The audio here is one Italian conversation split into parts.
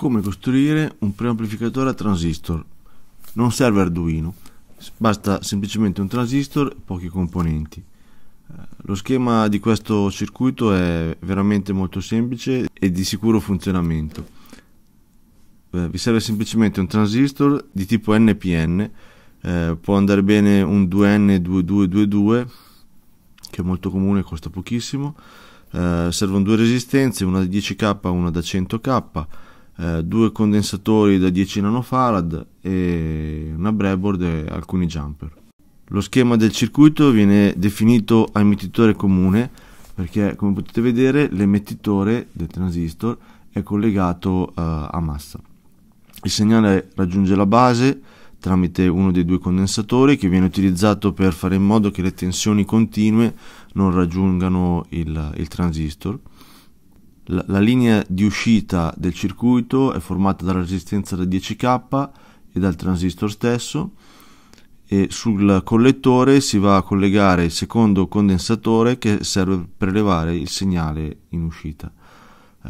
come costruire un preamplificatore a transistor. Non serve Arduino, basta semplicemente un transistor e pochi componenti. Eh, lo schema di questo circuito è veramente molto semplice e di sicuro funzionamento. Eh, vi serve semplicemente un transistor di tipo NPN, eh, può andare bene un 2N2222 che è molto comune e costa pochissimo. Eh, servono due resistenze, una da 10K e una da 100K eh, due condensatori da 10 nanofarad e una breadboard e alcuni jumper. Lo schema del circuito viene definito a emettitore comune perché come potete vedere l'emettitore del transistor è collegato eh, a massa. Il segnale raggiunge la base tramite uno dei due condensatori che viene utilizzato per fare in modo che le tensioni continue non raggiungano il, il transistor. La, linea di uscita del circuito è formata dalla resistenza da 10K e dal transistor stesso e sul collettore si va a collegare il secondo condensatore che serve per elevare il segnale in uscita. Eh,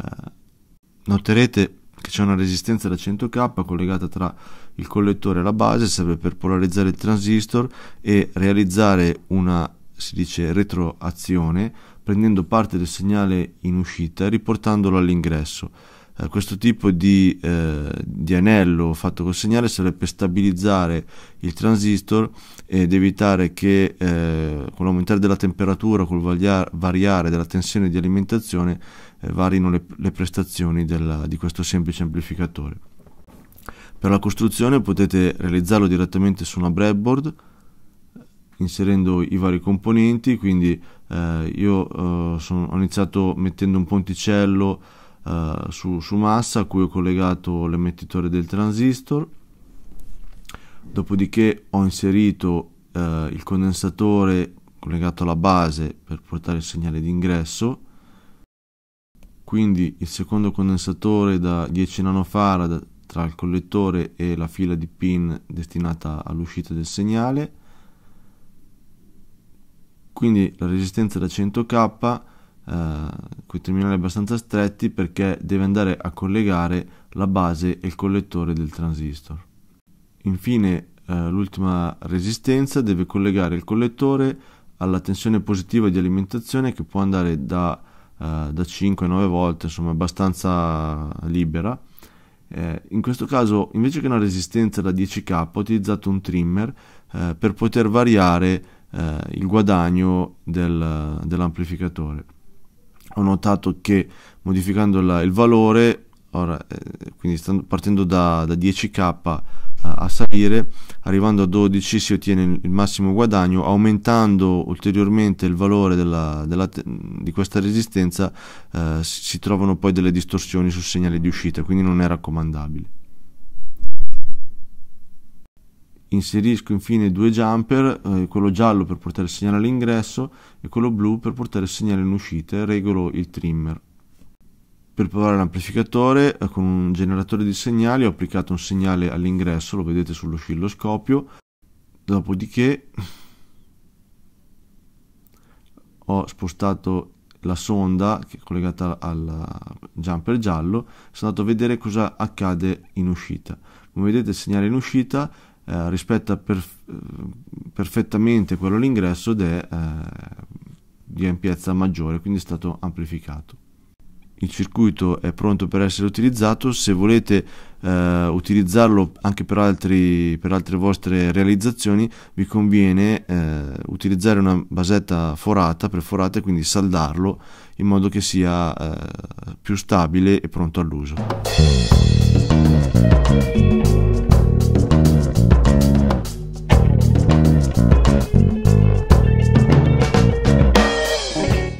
noterete che c'è una resistenza da 100k collegata tra il collettore e la base, serve per polarizzare il transistor e realizzare una si dice retroazione prendendo parte del segnale in uscita e riportandolo all'ingresso. Eh, questo tipo di, eh, di, anello fatto col segnale serve per stabilizzare il transistor ed evitare che eh, con l'aumentare della temperatura, col variar, variare della tensione di alimentazione, eh, varino le, le prestazioni della, di questo semplice amplificatore. Per la costruzione potete realizzarlo direttamente su una breadboard inserendo i vari componenti, quindi eh, io eh, son, ho iniziato mettendo un ponticello eh, su, su, massa a cui ho collegato l'emettitore del transistor, dopodiché ho inserito eh, il condensatore collegato alla base per portare il segnale d'ingresso, quindi il secondo condensatore da 10 nanofarad tra il collettore e la fila di pin destinata all'uscita del segnale, quindi la resistenza da 100k eh, con i terminali abbastanza stretti perché deve andare a collegare la base e il collettore del transistor. Infine eh, l'ultima resistenza deve collegare il collettore alla tensione positiva di alimentazione che può andare da, eh, da 5 a 9 volte, insomma abbastanza libera. Eh, in questo caso invece che una resistenza da 10k ho utilizzato un trimmer eh, per poter variare eh, il guadagno del, dell'amplificatore. Ho notato che modificando la, il valore, ora, eh, quindi stando, partendo da, da 10k a, a, salire, arrivando a 12 si ottiene il massimo guadagno, aumentando ulteriormente il valore della, della, di questa resistenza eh, si trovano poi delle distorsioni sul segnale di uscita, quindi non è raccomandabile. inserisco infine due jumper, eh, quello giallo per portare il segnale all'ingresso e quello blu per portare il segnale in uscita regolo il trimmer. Per provare l'amplificatore eh, con un generatore di segnali ho applicato un segnale all'ingresso, lo vedete sull'oscilloscopio, dopodiché ho spostato la sonda che è collegata al jumper giallo, sono andato a vedere cosa accade in uscita. Come vedete il segnale in uscita eh, rispetta perf- perfettamente quello all'ingresso ed è eh, di ampiezza maggiore, quindi è stato amplificato. Il circuito è pronto per essere utilizzato, se volete eh, utilizzarlo anche per, altri, per, altre vostre realizzazioni vi conviene eh, utilizzare una basetta forata, perforata, e quindi saldarlo in modo che sia eh, più stabile e pronto all'uso.